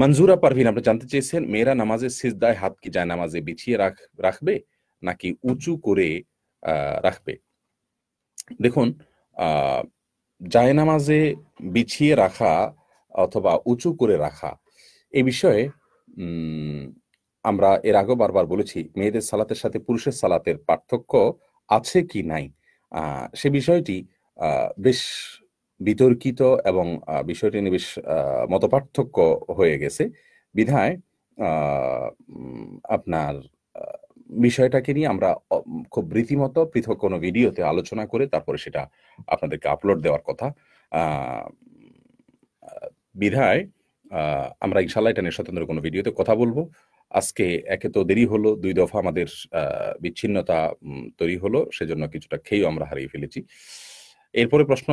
মঞ্জুরা পারভিন আপনি জানতে চেয়েছেন মেয়েরা নামাজে সিজদায় হাত কি যায় নামাজে বিছিয়ে রাখ রাখবে নাকি উঁচু করে রাখবে দেখুন যায় নামাজে বিছিয়ে রাখা অথবা উঁচু করে রাখা এ বিষয়ে আমরা এর আগেও বারবার বলেছি মেয়েদের সালাতের সাথে পুরুষের সালাতের পার্থক্য আছে কি নাই সে বিষয়টি বেশ বিতর্কিত এবং বিষয়টি নিয়ে বেশ মতপার্থক্য হয়ে গেছে বিধায় আপনার বিষয়টাকে নিয়ে আমরা খুব রীতিমতো পৃথক কোনো ভিডিওতে আলোচনা করে তারপরে সেটা আপনাদেরকে আপলোড দেওয়ার কথা বিধায় আমরা ইনশাল্লাহ এটা নিয়ে স্বতন্ত্র কোনো ভিডিওতে কথা বলবো আজকে একে তো দেরি হলো দুই দফা আমাদের বিচ্ছিন্নতা তৈরি হলো সেজন্য কিছুটা খেয়েও আমরা হারিয়ে ফেলেছি এরপরে প্রশ্ন